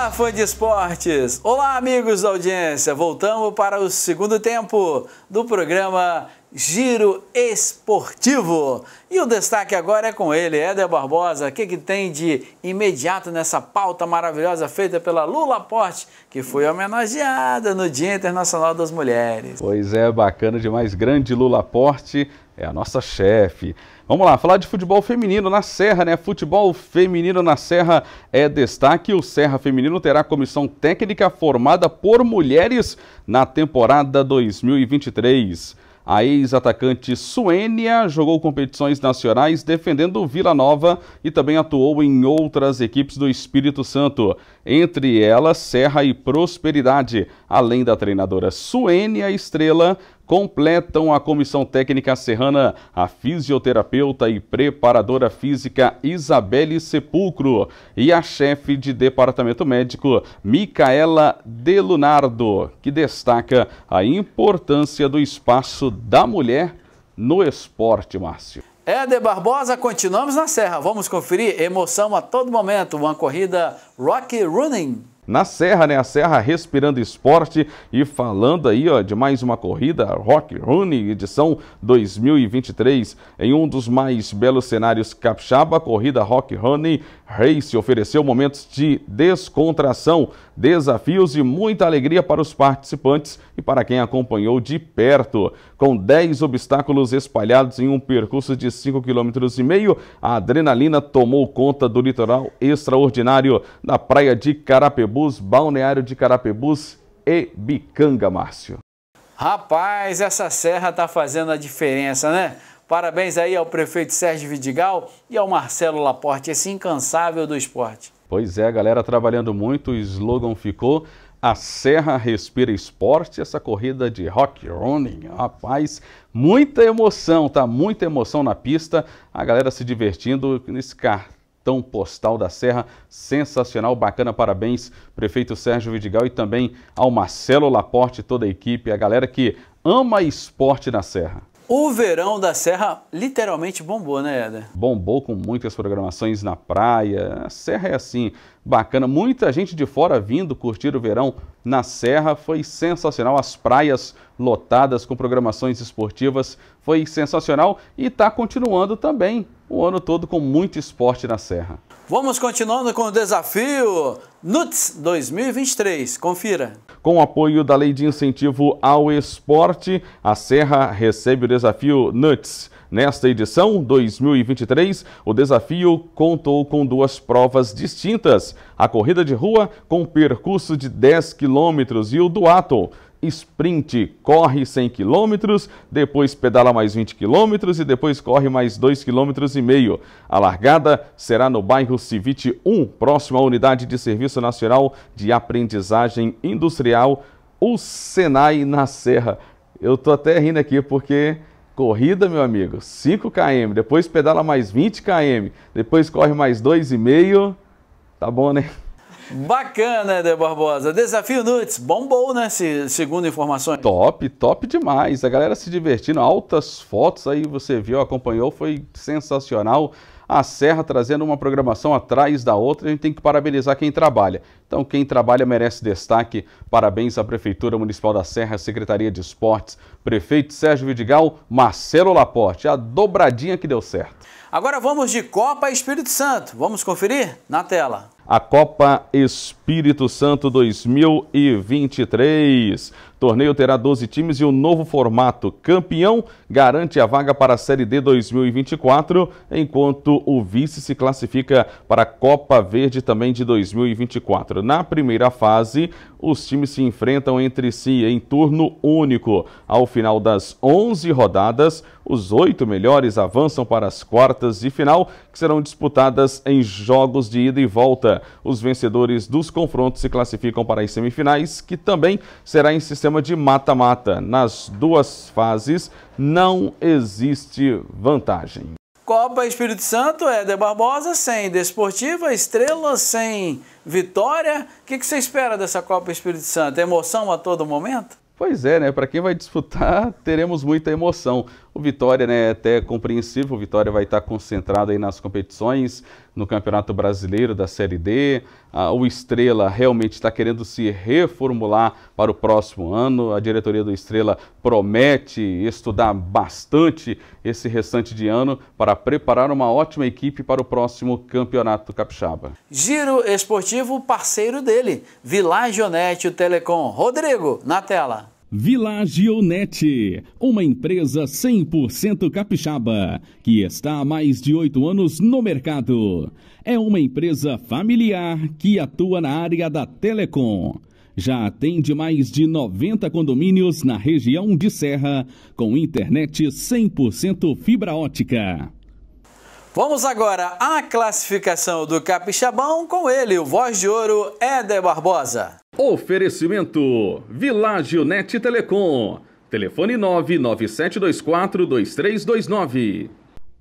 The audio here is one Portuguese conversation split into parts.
Olá, fã de esportes! Olá, amigos da audiência! Voltamos para o segundo tempo do programa Giro Esportivo. E o destaque agora é com ele, Éder Barbosa. O que, que tem de imediato nessa pauta maravilhosa feita pela Lula Porte, que foi homenageada no Dia Internacional das Mulheres? Pois é, bacana demais. Grande Lula Porte é a nossa chefe. Vamos lá, falar de futebol feminino na Serra, né? Futebol feminino na Serra é destaque. O Serra Feminino terá comissão técnica formada por mulheres na temporada 2023. A ex-atacante Suênia jogou competições nacionais defendendo o Vila Nova e também atuou em outras equipes do Espírito Santo, entre elas Serra e Prosperidade. Além da treinadora Suênia Estrela, completam a comissão técnica serrana a fisioterapeuta e preparadora física Isabelle Sepulcro e a chefe de departamento médico Micaela Delunardo, que destaca a importância do espaço da mulher no esporte, Márcio. Éder Barbosa, continuamos na Serra. Vamos conferir emoção a todo momento. Uma corrida Rock Running na Serra, né? A Serra respirando esporte e falando aí, ó, de mais uma corrida, Rock Rune, edição 2023, em um dos mais belos cenários capixaba, a corrida Rock Rune Race ofereceu momentos de descontração, desafios e muita alegria para os participantes e para quem acompanhou de perto. Com 10 obstáculos espalhados em um percurso de 5,5 km, a adrenalina tomou conta do litoral extraordinário da praia de Carapebu, Carapebus, Balneário de Carapebus e Bicanga, Márcio. Rapaz, essa serra tá fazendo a diferença, né? Parabéns aí ao prefeito Sérgio Vidigal e ao Marcelo Laporte, esse incansável do esporte. Pois é, galera trabalhando muito, o slogan ficou a Serra Respira Esporte, essa corrida de rock running, rapaz, muita emoção, tá? Muita emoção na pista, a galera se divertindo nesse cartão cartão postal da Serra. Sensacional, bacana, parabéns, prefeito Sérgio Vidigal e também ao Marcelo Laporte, toda a equipe, a galera que ama esporte na Serra. O verão da Serra literalmente bombou, né, Eder? Bombou com muitas programações na praia. A Serra é assim, bacana. Muita gente de fora vindo curtir o verão na Serra. Foi sensacional. As praias lotadas com programações esportivas. Foi sensacional e está continuando também o ano todo com muito esporte na Serra. Vamos continuando com o desafio NUTS 2023. Confira. Com o apoio da Lei de Incentivo ao Esporte, a Serra recebe o desafio NUTS. Nesta edição 2023, o desafio contou com duas provas distintas: a corrida de rua, com percurso de 10 quilômetros, e o duato, sprint, corre 100 km, depois pedala mais 20 km e depois corre mais 2,5 km e meio. A largada será no bairro Civite 1, próximo à Unidade de Serviço Nacional de Aprendizagem Industrial, o Senai na Serra. Eu tô até rindo aqui porque corrida, meu amigo, 5 km, depois pedala mais 20 km, depois corre mais 2,5. Tá bom, né? Bacana, Eder Barbosa. Desafio Nuts, bombou, né? Se, segundo informações. Top, top demais. A galera se divertindo, altas fotos aí você viu, acompanhou, foi sensacional. A Serra trazendo uma programação atrás da outra, a gente tem que parabenizar quem trabalha. Então, quem trabalha merece destaque. Parabéns à Prefeitura Municipal da Serra, Secretaria de Esportes, prefeito Sérgio Vidigal, Marcelo Laporte. A dobradinha que deu certo. Agora vamos de Copa Espírito Santo. Vamos conferir na tela a Copa Espírito Santo 2023. Torneio terá 12 times e o um novo formato. Campeão garante a vaga para a Série D 2024, enquanto o vice se classifica para a Copa Verde também de 2024. Na primeira fase, os times se enfrentam entre si em turno único. Ao final das 11 rodadas, os oito melhores avançam para as quartas de final, que serão disputadas em jogos de ida e volta. Os vencedores dos confrontos se classificam para as semifinais, que também será em sistema chama de mata-mata. Nas duas fases não existe vantagem. Copa Espírito Santo, Éder Barbosa, sem Desportiva, Estrela, sem Vitória. O que, que você espera dessa Copa Espírito Santo? Emoção a todo momento? Pois é, né? Para quem vai disputar, teremos muita emoção. O Vitória né, é até compreensível, o Vitória vai estar concentrado aí nas competições, no Campeonato Brasileiro da Série D. Ah, o Estrela realmente está querendo se reformular para o próximo ano. A diretoria do Estrela promete estudar bastante esse restante de ano para preparar uma ótima equipe para o próximo Campeonato Capixaba. Giro esportivo parceiro dele, o Telecom. Rodrigo, na tela. Vilagionet, uma empresa 100% capixaba que está há mais de oito anos no mercado. É uma empresa familiar que atua na área da telecom. Já atende mais de 90 condomínios na região de Serra com internet 100% fibra ótica. Vamos agora à classificação do Capixabão com ele, o voz de ouro Éder Barbosa. Oferecimento: Világio Net Telecom. Telefone 997242329.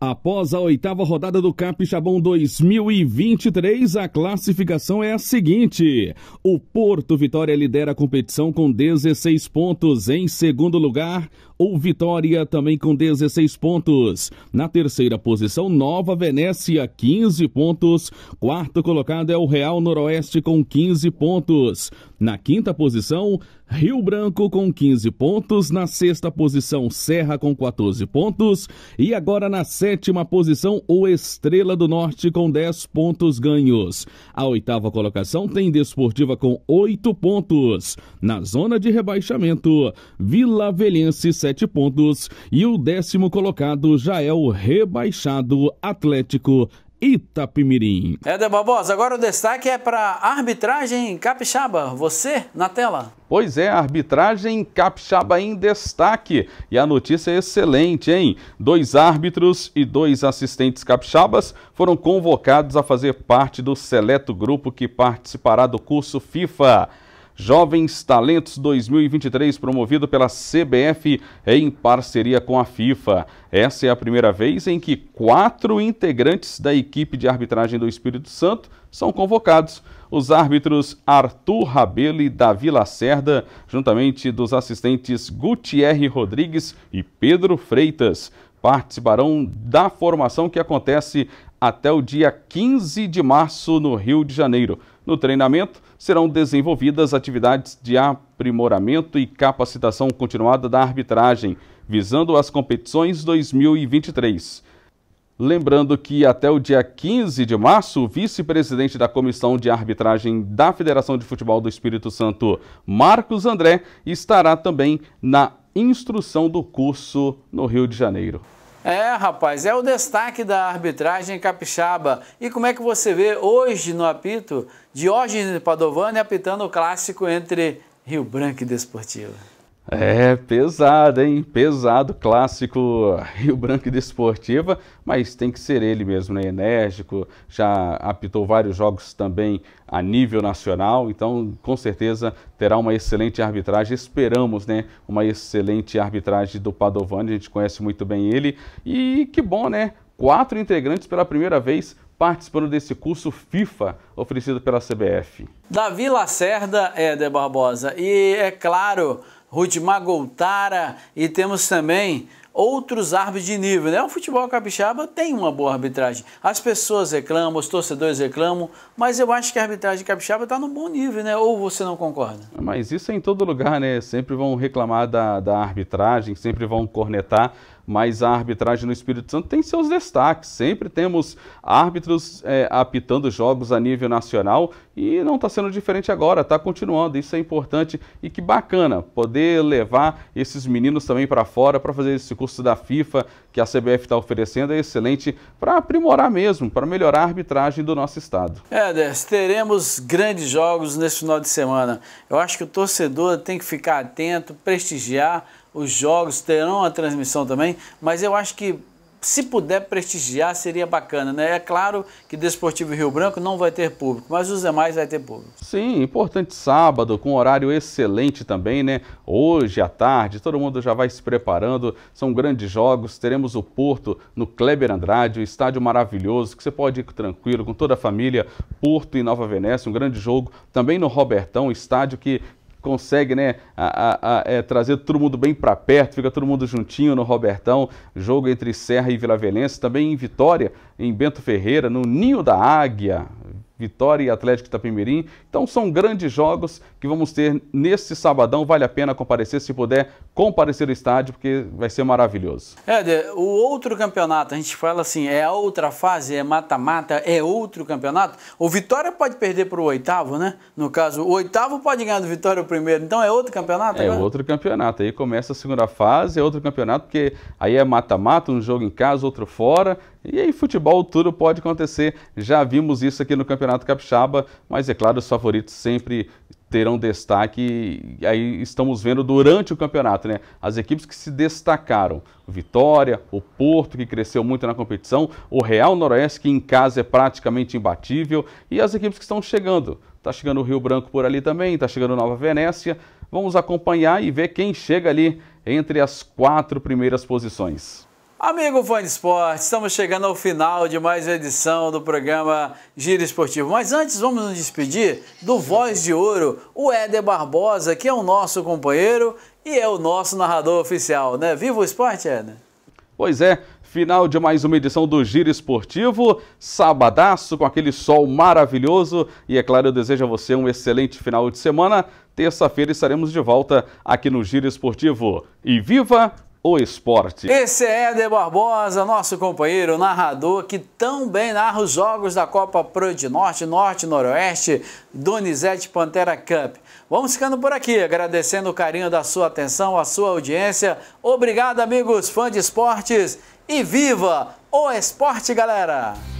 Após a oitava rodada do Capixabão 2023, a classificação é a seguinte: o Porto Vitória lidera a competição com 16 pontos. Em segundo lugar, o Vitória também com 16 pontos. Na terceira posição, Nova Venécia, 15 pontos. Quarto colocado é o Real Noroeste com 15 pontos. Na quinta posição, Rio Branco com 15 pontos. Na sexta posição, Serra com 14 pontos. E agora na sétima posição, o Estrela do Norte com 10 pontos ganhos. A oitava colocação tem Desportiva com 8 pontos. Na zona de rebaixamento, Vila Velhense 7 pontos. E o décimo colocado já é o rebaixado Atlético Itapimirim. Éder Barbosa, agora o destaque é para arbitragem capixaba. Você na tela. Pois é, arbitragem capixaba em destaque. E a notícia é excelente, hein? Dois árbitros e dois assistentes capixabas foram convocados a fazer parte do seleto grupo que participará do curso FIFA. Jovens Talentos 2023, promovido pela CBF em parceria com a FIFA. Essa é a primeira vez em que quatro integrantes da equipe de arbitragem do Espírito Santo são convocados. Os árbitros Arthur Rabelo e Davi Lacerda, juntamente dos assistentes Gutierre Rodrigues e Pedro Freitas, participarão da formação que acontece até o dia 15 de março no Rio de Janeiro. No treinamento serão desenvolvidas atividades de aprimoramento e capacitação continuada da arbitragem, visando as competições 2023. Lembrando que até o dia 15 de março, o vice-presidente da Comissão de Arbitragem da Federação de Futebol do Espírito Santo, Marcos André, estará também na instrução do curso no Rio de Janeiro. É, rapaz, é o destaque da arbitragem capixaba. E como é que você vê hoje no apito Diógenes Padovani apitando o clássico entre Rio Branco e Desportivo? É, pesado, hein? Pesado, clássico Rio Branco e Desportiva, mas tem que ser ele mesmo, né? Enérgico, já apitou vários jogos também a nível nacional, então com certeza terá uma excelente arbitragem. Esperamos, né? Uma excelente arbitragem do Padovani, a gente conhece muito bem ele. E que bom, né? Quatro integrantes pela primeira vez participando desse curso FIFA oferecido pela CBF. Davi Lacerda, Éder Barbosa, e é claro. Rudimar Goltara e temos também outros árbitros de nível. Né? O futebol capixaba tem uma boa arbitragem. As pessoas reclamam, os torcedores reclamam, mas eu acho que a arbitragem capixaba está num bom nível, né? Ou você não concorda? Mas isso é em todo lugar, né? Sempre vão reclamar da, da arbitragem, sempre vão cornetar mas a arbitragem no Espírito Santo tem seus destaques. Sempre temos árbitros é, apitando jogos a nível nacional e não está sendo diferente agora, está continuando. Isso é importante e que bacana poder levar esses meninos também para fora para fazer esse curso da FIFA que a CBF está oferecendo. É excelente para aprimorar mesmo, para melhorar a arbitragem do nosso estado. É, Des, teremos grandes jogos nesse final de semana. Eu acho que o torcedor tem que ficar atento, prestigiar os jogos, terão a transmissão também, mas eu acho que se puder prestigiar, seria bacana, né? É claro que Desportivo Rio Branco não vai ter público, mas os demais vai ter público. Sim, importante sábado, com horário excelente também, né? Hoje à tarde, todo mundo já vai se preparando, são grandes jogos, teremos o Porto no Kleber Andrade, um estádio maravilhoso, que você pode ir tranquilo, com toda a família, Porto e Nova Venécia, um grande jogo, também no Robertão, estádio que consegue né, a, a, a, é, trazer todo mundo bem para perto, fica todo mundo juntinho no Robertão, jogo entre Serra e Vila Velense, também em Vitória, em Bento Ferreira, no Ninho da Águia, Vitória e Atlético Itapemirim. Então são grandes jogos que vamos ter neste sabadão. Vale a pena comparecer, se puder comparecer ao estádio, porque vai ser maravilhoso. É, o outro campeonato, a gente fala assim, é a outra fase, é mata-mata, é outro campeonato. O Vitória pode perder para o oitavo, né? No caso, o oitavo pode ganhar do Vitória o primeiro, então é outro campeonato? É agora? outro campeonato. Aí começa a segunda fase, é outro campeonato, porque aí é mata-mata, um jogo em casa, outro fora. E em futebol tudo pode acontecer. Já vimos isso aqui no Campeonato Capixaba, mas é claro, os favoritos sempre terão destaque. E aí estamos vendo durante o campeonato, né? As equipes que se destacaram. Vitória, o Porto, que cresceu muito na competição, o Real Noroeste, que em casa é praticamente imbatível, e as equipes que estão chegando. Está chegando o Rio Branco por ali também, está chegando Nova Venécia. Vamos acompanhar e ver quem chega ali entre as quatro primeiras posições. Amigo fã de esporte, estamos chegando ao final de mais uma edição do programa Giro Esportivo. Mas antes, vamos nos despedir do Voz de Ouro, o Éder Barbosa, que é o nosso companheiro e é o nosso narrador oficial, né? Viva o esporte, Éder! Pois é, Final de mais uma edição do Giro Esportivo, sabadaço com aquele sol maravilhoso e é claro eu desejo a você um excelente final de semana. Terça-feira estaremos de volta aqui no Giro Esportivo. E viva o esporte. Esse é Éder Barbosa, nosso companheiro narrador que também narra os jogos da Copa Pro de Norte, Norte Noroeste, Donizete Pantera Cup. Vamos ficando por aqui, agradecendo o carinho da sua atenção, a sua audiência. Obrigado, amigos fãs de esportes, e viva o esporte, galera!